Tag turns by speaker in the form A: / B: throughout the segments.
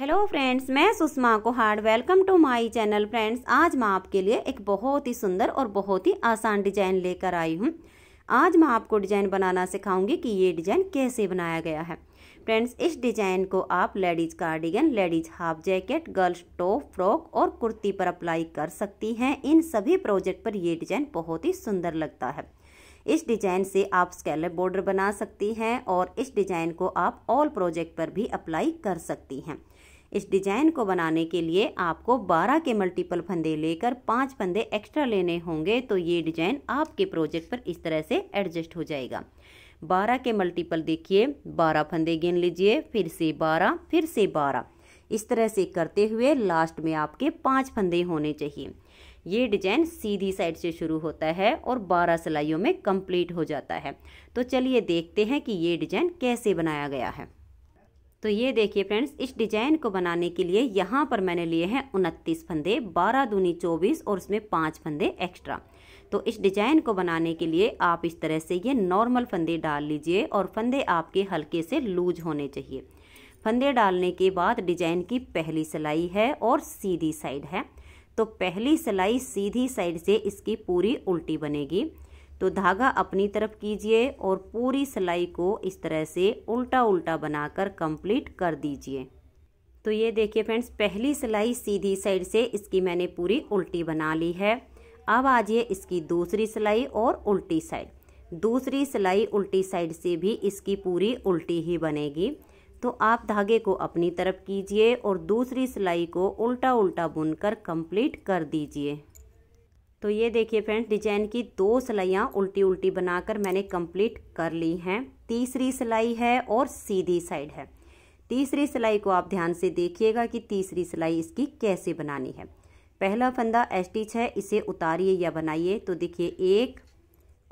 A: hello friends मैं Sushma Kuhad welcome to my channel friends आज मैं आपके लिए एक बहुत ही सुंदर और बहुत ही आसान डिजाइन लेकर आई हूँ आज मैं आपको डिजाइन बनाना सिखाऊंगी कि ये डिजाइन कैसे बनाया गया है फ्रेंड्स इस डिजाइन को आप ladies cardigan ladies half jacket girls top frock और कुर्ती पर अप्लाई कर सकती हैं इन सभी प्रोजेक्ट पर ये डिजाइन बहुत ही सुंदर लगता है इस डिजाइन से आप स्केलर बॉर्डर बना सकती हैं और इस डिजाइन को आप ऑल प्रोजेक्ट पर भी अप्लाई कर सकती हैं इस डिजाइन को बनाने के लिए आपको 12 के मल्टीपल फंदे लेकर पाँच फंदे एक्स्ट्रा लेने होंगे तो ये डिजाइन आपके प्रोजेक्ट पर इस तरह से एडजस्ट हो जाएगा 12 के मल्टीपल देखिए 12 फंदे गिन लीजिए फिर से 12 फिर से 12 इस तरह से करते हुए लास्ट में आपके पाँच फंदे होने चाहिए ये डिजाइन सीधी साइड से शुरू होता है और 12 सिलाइयों में कंप्लीट हो जाता है तो चलिए देखते हैं कि ये डिजाइन कैसे बनाया गया है तो ये देखिए फ्रेंड्स इस डिजाइन को बनाने के लिए यहाँ पर मैंने लिए हैं उनतीस फंदे बारह दूनी चौबीस और उसमें पाँच फंदे एक्स्ट्रा तो इस डिजाइन को बनाने के लिए आप इस तरह से ये नॉर्मल फंदे डाल लीजिए और फंदे आपके हल्के से लूज होने चाहिए फंदे डालने के बाद डिजाइन की पहली सिलाई है और सीधी साइड है तो पहली सिलाई सीधी साइड से इसकी पूरी उल्टी बनेगी तो धागा अपनी तरफ कीजिए और पूरी सिलाई को इस तरह से उल्टा उल्टा बनाकर कंप्लीट कर दीजिए तो ये देखिए फ्रेंड्स पहली सिलाई सीधी साइड से इसकी मैंने पूरी उल्टी बना ली है अब आ जाइए इसकी दूसरी सिलाई और उल्टी साइड दूसरी सिलाई उल्टी साइड से भी इसकी पूरी उल्टी ही बनेगी तो आप धागे को अपनी तरफ कीजिए और दूसरी सिलाई को उल्टा उल्टा बुनकर कंप्लीट कर दीजिए तो ये देखिए फ्रेंड्स डिजाइन की दो सिलाइयाँ उल्टी उल्टी बनाकर मैंने कंप्लीट कर ली हैं तीसरी सिलाई है और सीधी साइड है तीसरी सिलाई को आप ध्यान से देखिएगा कि तीसरी सिलाई इसकी कैसे बनानी है पहला फंदा एस्टिच है इसे उतारिए या बनाइए तो देखिए एक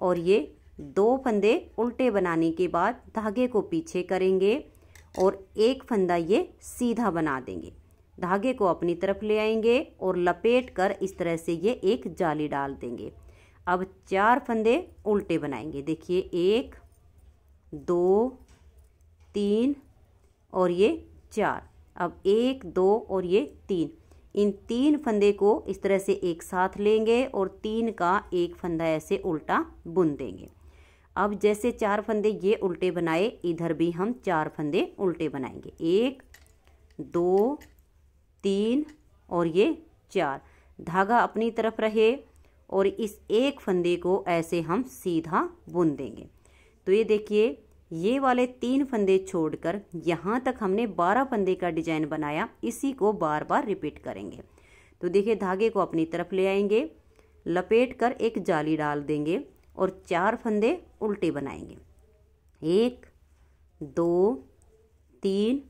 A: और ये दो फंदे उल्टे बनाने के बाद धागे को पीछे करेंगे और एक फंदा ये सीधा बना देंगे धागे को अपनी तरफ ले आएंगे और लपेट कर इस तरह से ये एक जाली डाल देंगे अब चार फंदे उल्टे बनाएंगे देखिए एक दो तीन और ये चार अब एक दो और ये तीन इन तीन फंदे को इस तरह से एक साथ लेंगे और तीन का एक फंदा ऐसे उल्टा बुन देंगे अब जैसे चार फंदे ये उल्टे बनाए इधर भी हम चार फंदे उल्टे बनाएंगे एक दो तीन और ये चार धागा अपनी तरफ रहे और इस एक फंदे को ऐसे हम सीधा बुन देंगे तो ये देखिए ये वाले तीन फंदे छोड़कर यहाँ तक हमने बारह फंदे का डिजाइन बनाया इसी को बार बार रिपीट करेंगे तो देखिए धागे को अपनी तरफ ले आएंगे लपेट कर एक जाली डाल देंगे और चार फंदे उल्टे बनाएंगे एक दो तीन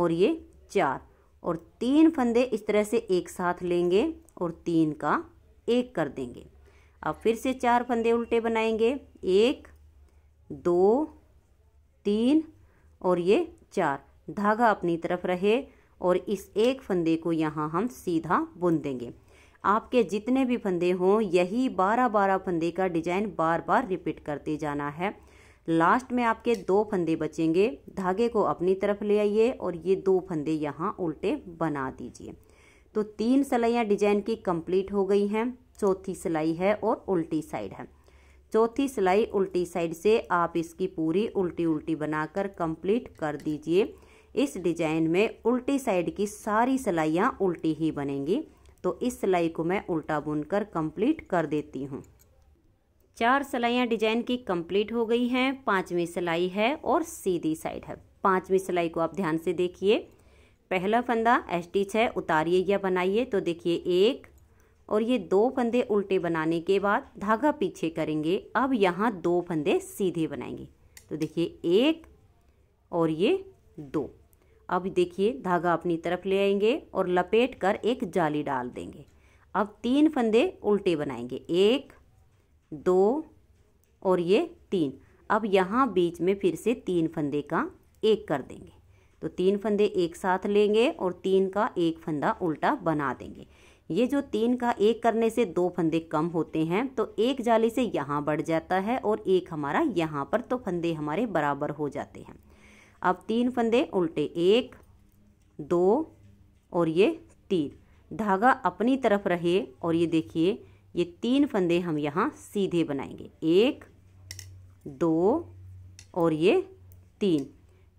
A: और ये चार और तीन फंदे इस तरह से एक साथ लेंगे और तीन का एक कर देंगे अब फिर से चार फंदे उल्टे बनाएंगे एक दो तीन और ये चार धागा अपनी तरफ रहे और इस एक फंदे को यहाँ हम सीधा बुन देंगे आपके जितने भी फंदे हों यही बारह बारह फंदे का डिजाइन बार बार रिपीट करते जाना है लास्ट में आपके दो फंदे बचेंगे धागे को अपनी तरफ ले आइए और ये दो फंदे यहाँ उल्टे बना दीजिए तो तीन सिलाइयाँ डिजाइन की कंप्लीट हो गई हैं चौथी सिलाई है और उल्टी साइड है चौथी सिलाई उल्टी साइड से आप इसकी पूरी उल्टी उल्टी बनाकर कंप्लीट कर दीजिए इस डिजाइन में उल्टी साइड की सारी सिलाइयाँ उल्टी ही बनेंगी तो इस सिलाई को मैं उल्टा बुनकर कंप्लीट कर देती हूँ चार सिलाइयाँ डिजाइन की कंप्लीट हो गई हैं पांचवी सिलाई है और सीधी साइड है पांचवी सिलाई को आप ध्यान से देखिए पहला फंदा एस्टिच है उतारिए या बनाइए तो देखिए एक और ये दो फंदे उल्टे बनाने के बाद धागा पीछे करेंगे अब यहाँ दो फंदे सीधे बनाएंगे तो देखिए एक और ये दो अब देखिए धागा अपनी तरफ ले आएंगे और लपेट कर एक जाली डाल देंगे अब तीन फंदे उल्टे बनाएंगे एक दो और ये तीन अब यहाँ बीच में फिर से तीन फंदे का एक कर देंगे तो तीन फंदे एक साथ लेंगे और तीन का एक फंदा उल्टा बना देंगे ये जो तीन का एक करने से दो फंदे कम होते हैं तो एक जाली से यहाँ बढ़ जाता है और एक हमारा यहाँ पर तो फंदे हमारे बराबर हो जाते हैं अब तीन फंदे उल्टे एक दो और ये तीन धागा अपनी तरफ रहे और ये देखिए ये तीन फंदे हम यहाँ सीधे बनाएंगे एक दो और ये तीन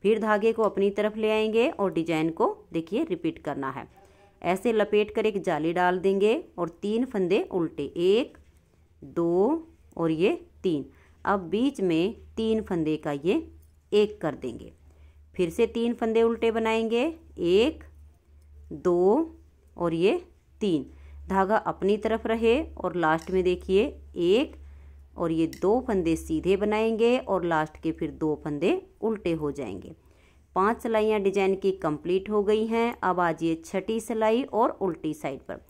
A: फिर धागे को अपनी तरफ ले आएंगे और डिजाइन को देखिए रिपीट करना है ऐसे लपेट कर एक जाली डाल देंगे और तीन फंदे उल्टे एक दो और ये तीन अब बीच में तीन फंदे का ये एक कर देंगे फिर से तीन फंदे उल्टे बनाएंगे एक दो और ये तीन धागा अपनी तरफ रहे और लास्ट में देखिए एक और ये दो फंदे सीधे बनाएंगे और लास्ट के फिर दो फंदे उल्टे हो जाएंगे पांच सिलाइयाँ डिजाइन की कंप्लीट हो गई हैं अब आ जाइए छठी सिलाई और उल्टी साइड पर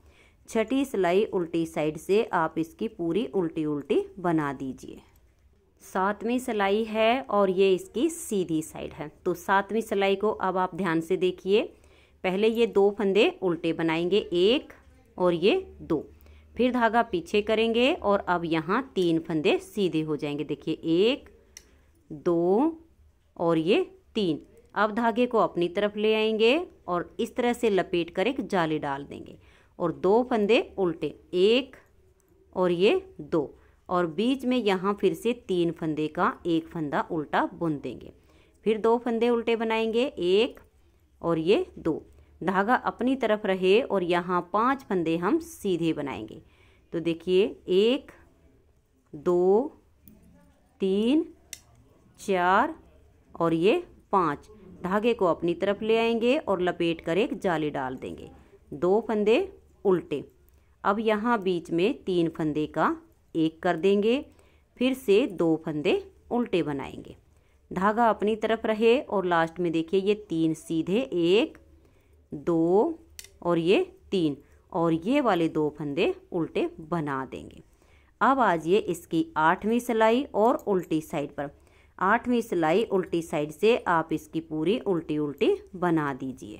A: छठी सिलाई उल्टी साइड से आप इसकी पूरी उल्टी उल्टी बना दीजिए सातवीं सिलाई है और ये इसकी सीधी साइड है तो सातवीं सिलाई को अब आप ध्यान से देखिए पहले ये दो फंदे उल्टे बनाएंगे एक और ये दो फिर धागा पीछे करेंगे और अब यहाँ तीन फंदे सीधे हो जाएंगे देखिए एक दो और ये तीन अब धागे को अपनी तरफ ले आएंगे और इस तरह से लपेट कर एक जाली डाल देंगे और दो फंदे उल्टे एक और ये दो और बीच में यहाँ फिर से तीन फंदे का एक फंदा उल्टा बुन देंगे फिर दो फंदे उल्टे बनाएंगे एक और ये दो धागा अपनी तरफ रहे और यहाँ पांच फंदे हम सीधे बनाएंगे तो देखिए एक दो तीन चार और ये पाँच धागे को अपनी तरफ ले आएंगे और लपेट कर एक जाली डाल देंगे दो फंदे उल्टे अब यहाँ बीच में तीन फंदे का एक कर देंगे फिर से दो फंदे उल्टे बनाएंगे धागा अपनी तरफ रहे और लास्ट में देखिए ये तीन सीधे एक दो और ये तीन और ये वाले दो फंदे उल्टे बना देंगे अब आज ये इसकी आठवीं सिलाई और उल्टी साइड पर आठवीं सिलाई उल्टी साइड से आप इसकी पूरी उल्टी उल्टी बना दीजिए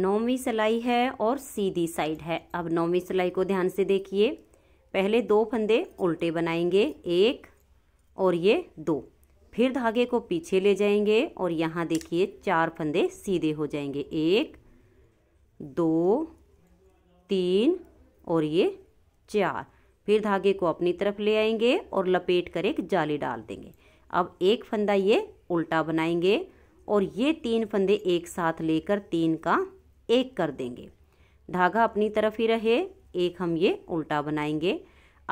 A: नौवीं सिलाई है और सीधी साइड है अब नौवीं सिलाई को ध्यान से देखिए पहले दो फंदे उल्टे बनाएंगे एक और ये दो फिर धागे को पीछे ले जाएंगे और यहाँ देखिए चार फंदे सीधे हो जाएंगे एक दो तीन और ये चार फिर धागे को अपनी तरफ ले आएंगे और लपेट कर एक जाली डाल देंगे अब एक फंदा ये उल्टा बनाएंगे और ये तीन फंदे एक साथ लेकर तीन का एक कर देंगे धागा अपनी तरफ ही रहे एक हम ये उल्टा बनाएंगे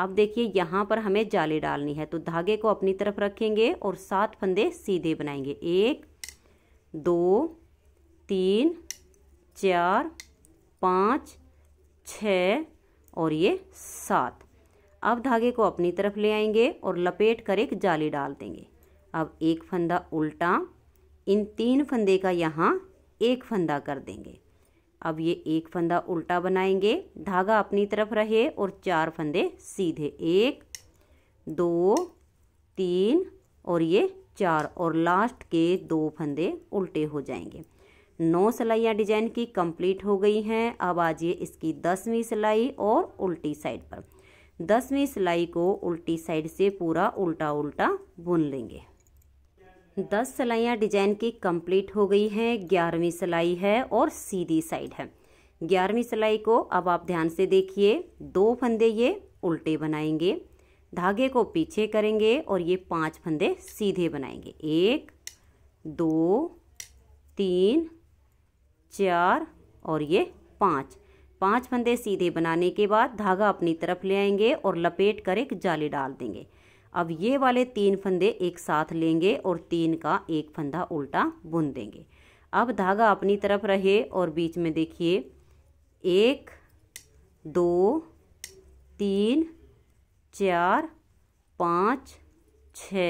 A: अब देखिए यहाँ पर हमें जाली डालनी है तो धागे को अपनी तरफ रखेंगे और सात फंदे सीधे बनाएंगे एक दो तीन चार पाँच छ और ये सात अब धागे को अपनी तरफ ले आएंगे और लपेट कर एक जाली डाल देंगे अब एक फंदा उल्टा इन तीन फंदे का यहाँ एक फंदा कर देंगे अब ये एक फंदा उल्टा बनाएंगे धागा अपनी तरफ रहे और चार फंदे सीधे एक दो तीन और ये चार और लास्ट के दो फंदे उल्टे हो जाएंगे नौ सिलाइयाँ डिजाइन की कंप्लीट हो गई हैं अब आज ये इसकी दसवीं सिलाई और उल्टी साइड पर दसवीं सिलाई को उल्टी साइड से पूरा उल्टा उल्टा बुन लेंगे दस सिलाइयाँ डिजाइन की कंप्लीट हो गई हैं ग्यारहवीं सिलाई है और सीधी साइड है ग्यारहवीं सिलाई को अब आप ध्यान से देखिए दो फंदे ये उल्टे बनाएंगे धागे को पीछे करेंगे और ये पांच फंदे सीधे बनाएंगे एक दो तीन चार और ये पाँच पांच फंदे सीधे बनाने के बाद धागा अपनी तरफ ले आएंगे और लपेट कर एक जाली डाल देंगे अब ये वाले तीन फंदे एक साथ लेंगे और तीन का एक फंदा उल्टा बुन देंगे अब धागा अपनी तरफ रहे और बीच में देखिए एक दो तीन चार पाँच छ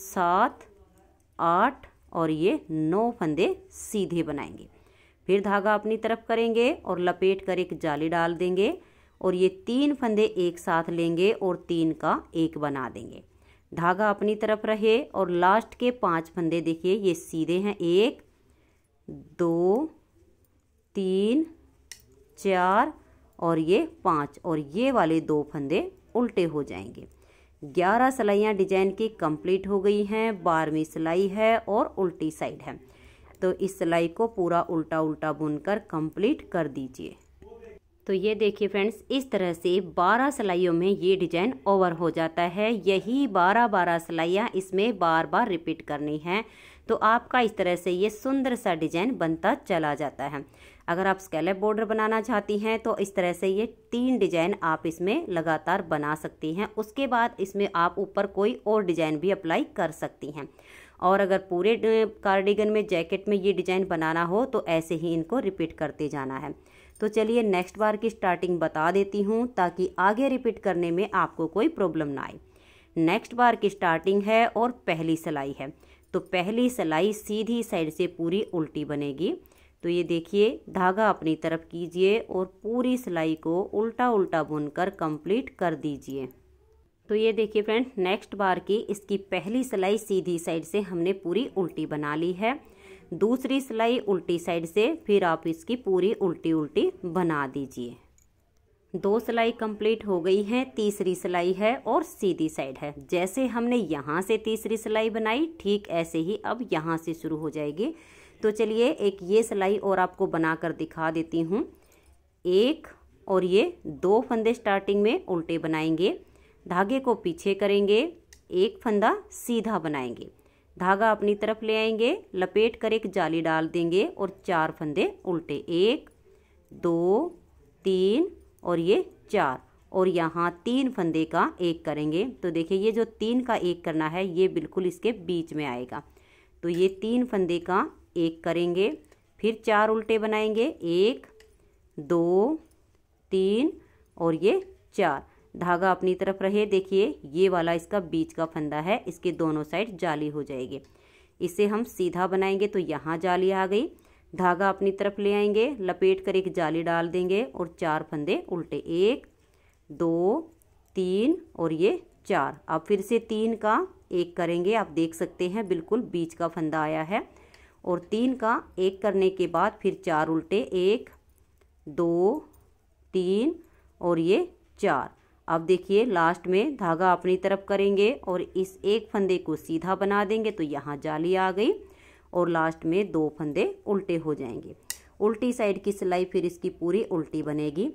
A: सात आठ और ये नौ फंदे सीधे बनाएंगे फिर धागा अपनी तरफ करेंगे और लपेट कर एक जाली डाल देंगे और ये तीन फंदे एक साथ लेंगे और तीन का एक बना देंगे धागा अपनी तरफ रहे और लास्ट के पांच फंदे देखिए ये सीधे हैं एक दो तीन चार और ये पाँच और ये वाले दो फंदे उल्टे हो जाएंगे ग्यारह सिलाइयाँ डिजाइन की कंप्लीट हो गई हैं बारहवीं सिलाई है और उल्टी साइड है तो इस सिलाई को पूरा उल्टा उल्टा बुनकर कंप्लीट कर दीजिए तो ये देखिए फ्रेंड्स इस तरह से 12 सिलाइयों में ये डिजाइन ओवर हो जाता है यही 12 12 सिलाइयाँ इसमें बार बार रिपीट करनी है तो आपका इस तरह से ये सुंदर सा डिजाइन बनता चला जाता है अगर आप स्केलेप बॉर्डर बनाना चाहती हैं तो इस तरह से ये तीन डिजाइन आप इसमें लगातार बना सकती हैं उसके बाद इसमें आप ऊपर कोई और डिजाइन भी अप्लाई कर सकती हैं और अगर पूरे कार्डिगन में जैकेट में ये डिजाइन बनाना हो तो ऐसे ही इनको रिपीट करते जाना है तो चलिए नेक्स्ट बार की स्टार्टिंग बता देती हूँ ताकि आगे रिपीट करने में आपको कोई प्रॉब्लम ना आए नेक्स्ट बार की स्टार्टिंग है और पहली सिलाई है तो पहली सिलाई सीधी साइड से पूरी उल्टी बनेगी तो ये देखिए धागा अपनी तरफ कीजिए और पूरी सिलाई को उल्टा उल्टा बुनकर कंप्लीट कर दीजिए तो ये देखिए फ्रेंड नेक्स्ट बार की इसकी पहली सिलाई सीधी साइड से हमने पूरी उल्टी बना ली है दूसरी सिलाई उल्टी साइड से फिर आप इसकी पूरी उल्टी उल्टी बना दीजिए दो सिलाई कंप्लीट हो गई है तीसरी सिलाई है और सीधी साइड है जैसे हमने यहाँ से तीसरी सिलाई बनाई ठीक ऐसे ही अब यहाँ से शुरू हो जाएगी तो चलिए एक ये सिलाई और आपको बनाकर दिखा देती हूँ एक और ये दो फंदे स्टार्टिंग में उल्टे बनाएंगे धागे को पीछे करेंगे एक फंदा सीधा बनाएंगे धागा अपनी तरफ ले आएंगे लपेट कर एक जाली डाल देंगे और चार फंदे उल्टे एक दो तीन और ये चार और यहाँ तीन फंदे का एक करेंगे तो देखिए ये जो तीन का एक करना है ये बिल्कुल इसके बीच में आएगा तो ये तीन फंदे का एक करेंगे फिर चार उल्टे बनाएंगे एक दो तीन और ये चार धागा अपनी तरफ रहे देखिए ये वाला इसका बीच का फंदा है इसके दोनों साइड जाली हो जाएगी इसे हम सीधा बनाएंगे तो यहाँ जाली आ गई धागा अपनी तरफ ले आएंगे लपेट कर एक जाली डाल देंगे और चार फंदे उल्टे एक दो तीन और ये चार अब फिर से तीन का एक करेंगे आप देख सकते हैं बिल्कुल बीच का फंदा आया है और तीन का एक करने के बाद फिर चार उल्टे एक दो तीन और ये चार अब देखिए लास्ट में धागा अपनी तरफ करेंगे और इस एक फंदे को सीधा बना देंगे तो यहाँ जाली आ गई और लास्ट में दो फंदे उल्टे हो जाएंगे उल्टी साइड की सिलाई फिर इसकी पूरी उल्टी बनेगी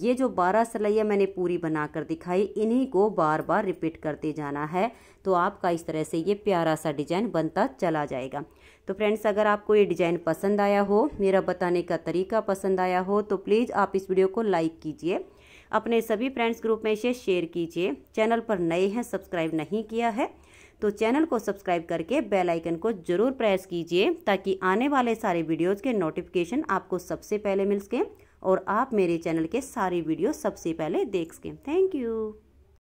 A: ये जो बारह सिलाइयाँ मैंने पूरी बनाकर दिखाई इन्हीं को बार बार रिपीट करते जाना है तो आपका इस तरह से ये प्यारा सा डिजाइन बनता चला जाएगा तो फ्रेंड्स अगर आपको ये डिजाइन पसंद आया हो मेरा बताने का तरीका पसंद आया हो तो प्लीज़ आप इस वीडियो को लाइक कीजिए अपने सभी फ्रेंड्स ग्रुप में इसे शेयर कीजिए चैनल पर नए हैं सब्सक्राइब नहीं किया है तो चैनल को सब्सक्राइब करके बेल आइकन को जरूर प्रेस कीजिए ताकि आने वाले सारे वीडियोज़ के नोटिफिकेशन आपको सबसे पहले मिल सकें और आप मेरे चैनल के सारे वीडियो सबसे पहले देख सकें थैंक यू